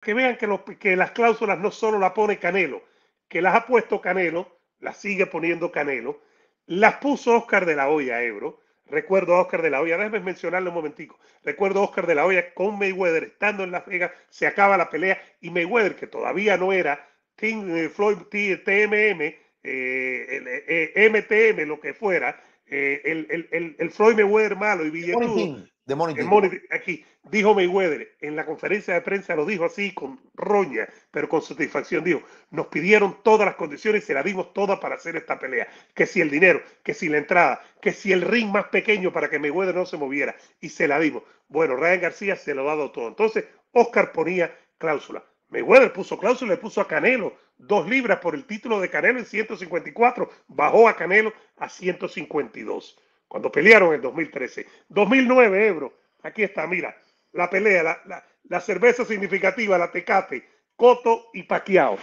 que vean que, las cláusulas no solo las pone Canelo, que las ha puesto Canelo, las sigue poniendo Canelo, las puso Oscar de la Hoya, Ebro. Recuerdo a Oscar de la Hoya, déjame mencionarlo un momentico. Recuerdo a Oscar de la Hoya con Mayweather estando en la Vegas, se acaba la pelea y Mayweather, que todavía no era Team eh, Floyd, TMM, MTM, eh, eh, lo que fuera, el, el, el, el, Floyd Mayweather malo y billetudo, de Aquí dijo Mayweather, en la conferencia de prensa lo dijo así, con roña, pero con satisfacción, dijo, nos pidieron todas las condiciones y se la dimos todas para hacer esta pelea. Que si el dinero, que si la entrada, que si el ring más pequeño para que Mayweather no se moviera. Y se la dimos. Bueno, Ryan García se lo ha dado todo. Entonces, Oscar ponía cláusula. Mayweather puso cláusula, le puso a Canelo dos libras por el título de Canelo en 154, bajó a Canelo a 152 cuando pelearon en 2013. 2009 Ebro, aquí está, mira, la pelea, la, cerveza significativa, la Tecate, Coto y Paquiao.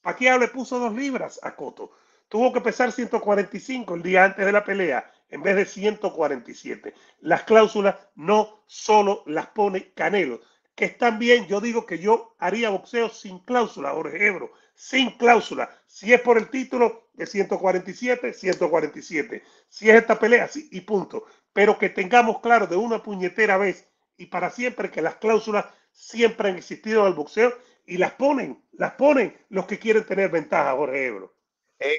Paquiao le puso dos libras a Coto. Tuvo que pesar 145 el día antes de la pelea en vez de 147. Las cláusulas no solo las pone Canelo, que están bien. Yo digo que yo haría boxeo sin cláusula, Jorge Ebro, sin cláusula. Si es por el título, es 147, 147. Si es esta pelea, sí, y punto. Pero que tengamos claro de una puñetera vez y para siempre que las cláusulas siempre han existido en el boxeo y las ponen, las ponen los que quieren tener ventaja, Jorge Ebro. Eh,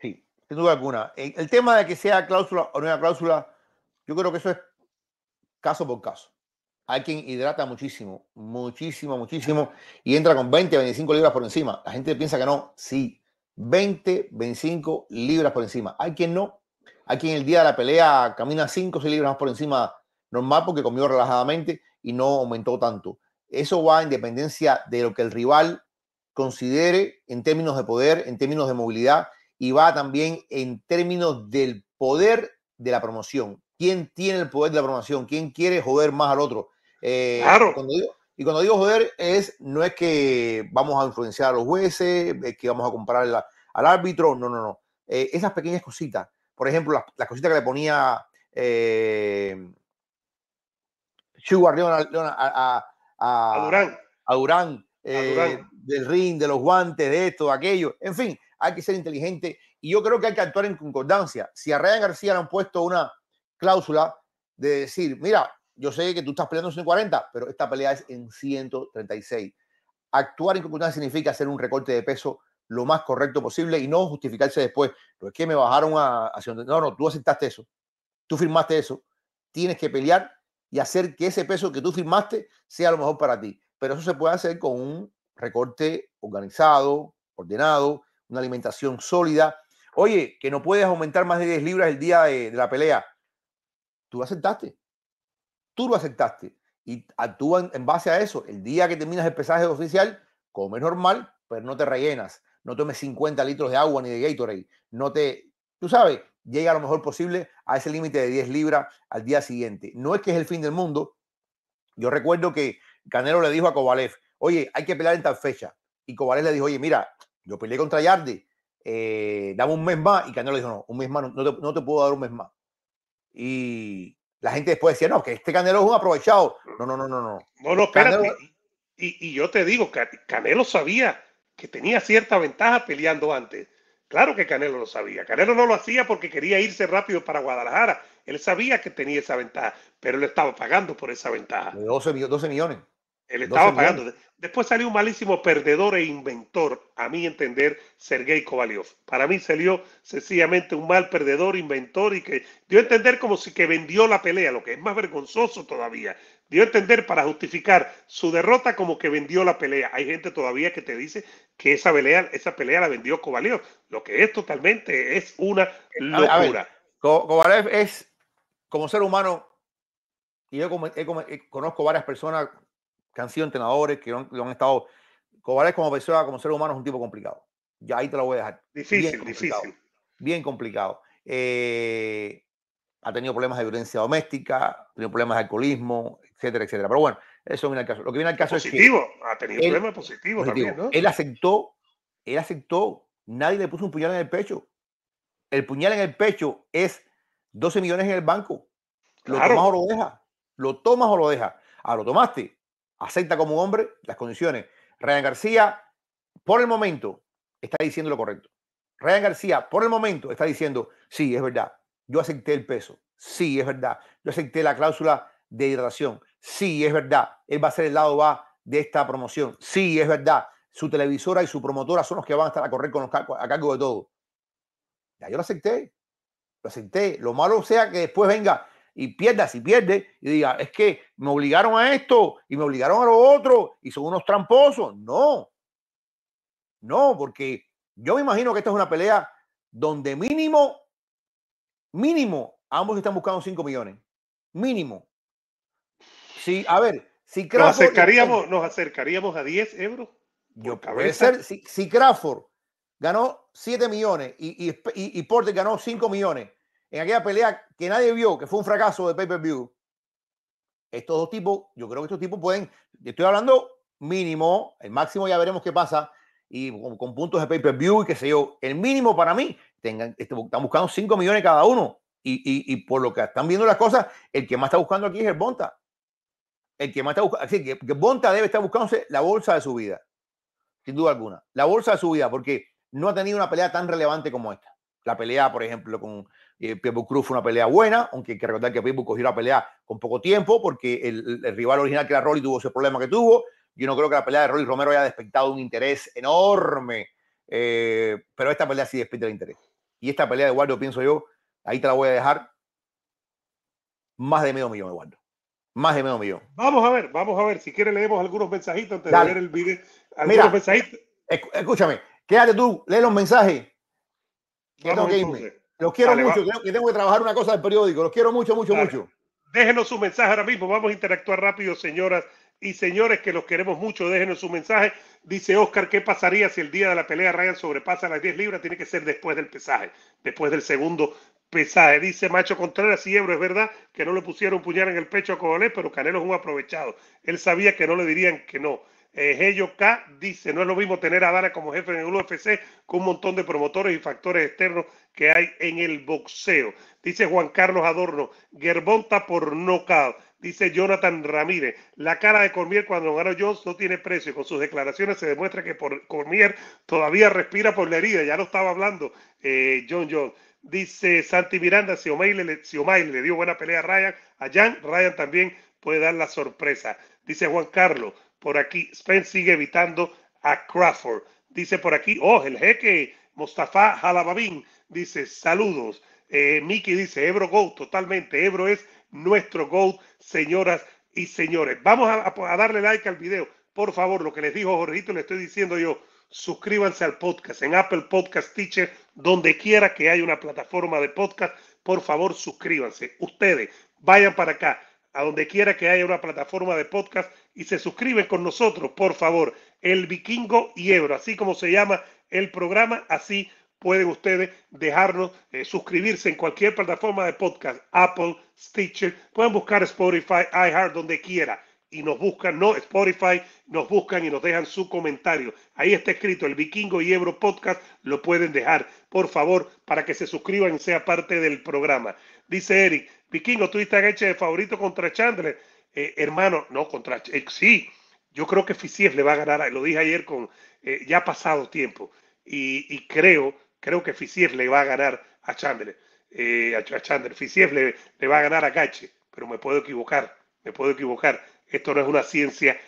sí, sin duda alguna. Eh, el tema de que sea cláusula o no una cláusula, yo creo que eso es caso por caso. Hay quien hidrata muchísimo, muchísimo, muchísimo y entra con 20, 25 libras por encima. La gente piensa que no, sí. 20, 25 libras por encima. Hay quien no. Hay quien el día de la pelea camina 5 o 6 libras más por encima normal porque comió relajadamente y no aumentó tanto. Eso va a independencia de lo que el rival considere en términos de poder, en términos de movilidad y va también en términos del poder de la promoción. ¿Quién tiene el poder de la promoción? ¿Quién quiere joder más al otro? Eh, y cuando digo joder, es, no es que vamos a influenciar a los jueces, es que vamos a comparar al árbitro, no, no, no. Eh, esas pequeñas cositas, por ejemplo, las, cositas que le ponía eh, a, Durán. del ring, de los guantes, de esto, de aquello. En fin, hay que ser inteligente y yo creo que hay que actuar en concordancia. Si a Ryan García le han puesto una cláusula de decir, mira, yo sé que tú estás peleando en 140, pero esta pelea es en 136. Actuar en significa hacer un recorte de peso lo más correcto posible y no justificarse después. Pero es que me bajaron a, a No, no, tú aceptaste eso. Tú firmaste eso. Tienes que pelear y hacer que ese peso que tú firmaste sea lo mejor para ti. Pero eso se puede hacer con un recorte organizado, ordenado, una alimentación sólida. Oye, que no puedes aumentar más de 10 libras el día de la pelea. Tú aceptaste tú lo aceptaste y actúan en base a eso. El día que terminas el pesaje oficial, comes normal, pero no te rellenas. No tomes 50 litros de agua ni de Gatorade. No te, tú sabes, llega a lo mejor posible a ese límite de 10 libras al día siguiente. No es que es el fin del mundo. Yo recuerdo que Canelo le dijo a Kovalev, oye, hay que pelear en tal fecha. Y Kovalev le dijo, oye, mira, yo peleé contra Yardi, eh, dame un mes más. Y Canelo le dijo, no, un mes más, no te puedo dar un mes más. Y, la gente después decía, no, que este Canelo es un aprovechado. No, no, no, no, no. No, no, espérate. Y, yo te digo, Canelo sabía que tenía cierta ventaja peleando antes. Claro que Canelo lo sabía. Canelo no lo hacía porque quería irse rápido para Guadalajara. Él sabía que tenía esa ventaja, pero él estaba pagando por esa ventaja. 12, 12 millones. Él estaba pagando. Después salió un malísimo perdedor e inventor, a mi entender, Sergei Kovalev. Para mí salió sencillamente un mal perdedor, inventor y que dio a entender como si que vendió la pelea, lo que es más vergonzoso todavía. Dio a entender para justificar su derrota como que vendió la pelea. Hay gente todavía que te dice que esa pelea, la vendió Kovalev, lo que es totalmente es una eh, locura. es como ser humano y yo eh, conozco varias personas que han sido entrenadores, que han, han estado. Cobardes como persona, como ser humano, es un tipo complicado. Ya ahí te lo voy a dejar. Difícil, difícil. Bien complicado. Eh, ha tenido problemas de violencia doméstica, ha tenido problemas de alcoholismo, etcétera, etcétera. Pero bueno, eso viene al caso. Lo que viene al caso es Positivo, ha tenido problemas positivos también, Él aceptó, él aceptó, nadie le puso un puñal en el pecho. El puñal en el pecho es 12 millones en el banco. Lo tomas o lo dejas. Lo tomas o lo dejas. Ah, lo tomaste acepta como hombre las condiciones. Ryan García, por el momento, está diciendo lo correcto. Ryan García, por el momento, está diciendo, sí, es verdad, yo acepté el peso, sí, es verdad, yo acepté la cláusula de hidratación, sí, es verdad, él va a ser el lado va de esta promoción, sí, es verdad, su televisora y su promotora son los que van a estar a correr con los a cargo de todo. Ya yo lo acepté, lo acepté, lo malo sea que después venga, y pierda si pierde y diga, es que me obligaron a esto y me obligaron a lo otro y son unos tramposos. No, no, porque yo me imagino que esta es una pelea donde mínimo, mínimo, ambos están buscando 5 millones. Mínimo. Sí, a ver, si Crawford... Nos acercaríamos, a 10 euros. Yo puede si, si Crawford ganó 7 millones y, y, Porter ganó 5 millones, en aquella pelea que nadie vio, que fue un fracaso de pay-per-view, estos dos tipos, yo creo que estos tipos pueden, estoy hablando mínimo, el máximo ya veremos qué pasa, y con, puntos de pay-per-view y qué sé yo, el mínimo para mí, tengan, este, están buscando 5 millones cada uno, y, por lo que están viendo las cosas, el que más está buscando aquí es el Bonta. El que más está buscando, así que, que Bonta debe estar buscándose la bolsa de su vida, sin duda alguna, la bolsa de su vida, porque no ha tenido una pelea tan relevante como esta. La pelea, por ejemplo, con, eh, Cruz fue una pelea buena, aunque hay que recordar que Pitbull cogió la pelea con poco tiempo porque el, rival original que era Rolly tuvo ese problema que tuvo. Yo no creo que la pelea de Rolly Romero haya despertado un interés enorme, eh, pero esta pelea sí despierta el interés. Y esta pelea de Eduardo, pienso yo, ahí te la voy a dejar más de medio millón, Eduardo. Más de medio millón. Vamos a ver, vamos a ver. Si quieres leemos algunos mensajitos antes de ver el video. Algunos mensajitos. escúchame, quédate tú, lee los mensajes. Los quiero mucho, tengo que trabajar una cosa del periódico. Los quiero mucho, mucho, mucho. Déjenos su mensaje ahora mismo. Vamos a interactuar rápido, señoras y señores, que los queremos mucho. Déjenos su mensaje. Dice Oscar, ¿qué pasaría si el día de la pelea Ryan sobrepasa las 10 libras? Tiene que ser después del pesaje, después del segundo pesaje. Dice Macho Contreras, y Ebro, es verdad que no le pusieron puñal en el pecho a Cobolés, pero Canelo es un aprovechado. Él sabía que no le dirían que no. Gello K dice, no es lo mismo tener a Dana como jefe en el UFC con un montón de promotores y factores externos que hay en el boxeo. Dice Juan Carlos Adorno, Gerbonta por nocaut. Dice Jonathan Ramírez, la cara de Cormier cuando ganó Jones no tiene precio. Con sus declaraciones se demuestra que por Cormier todavía respira por la herida. Ya lo estaba hablando eh, John Jones. Dice Santi Miranda, si Omay le, le dio buena pelea a Ryan, a Jan, Ryan también puede dar la sorpresa. Dice Juan Carlos, por aquí. Spence sigue evitando a Crawford. Dice por aquí, oh, el jeque Mustafa Jalababín dice saludos. Eh, Miki dice Ebro GO, totalmente. Ebro es nuestro GO, señoras y señores. Vamos a, darle like al video. Por favor, lo que les dijo Jorgito, le estoy diciendo yo. Suscríbanse al podcast en Apple Podcast Teacher, donde quiera que haya una plataforma de podcast. Por favor, suscríbanse. Ustedes vayan para acá a donde quiera que haya una plataforma de podcast y se suscriben con nosotros, por favor. El Vikingo y Ebro, así como se llama el programa, así pueden ustedes dejarnos eh, suscribirse en cualquier plataforma de podcast, Apple, Stitcher, pueden buscar Spotify, iHeart, donde quiera. Y nos buscan, no Spotify, nos buscan y nos dejan su comentario. Ahí está escrito el Vikingo y Ebro Podcast, lo pueden dejar, por favor, para que se suscriban y sea parte del programa. Dice Eric, Vikingo, tú diste a Geche de favorito contra Chandler. Eh, hermano, no, contra eh, sí. Yo creo que Fisier le va a ganar, lo dije ayer con eh, ya pasado tiempo. Y, creo, creo que Fisier le va a ganar a Chandler. Eh, a, Chandler, le, va a ganar a Caché, pero me puedo equivocar, me puedo equivocar. Esto no es una ciencia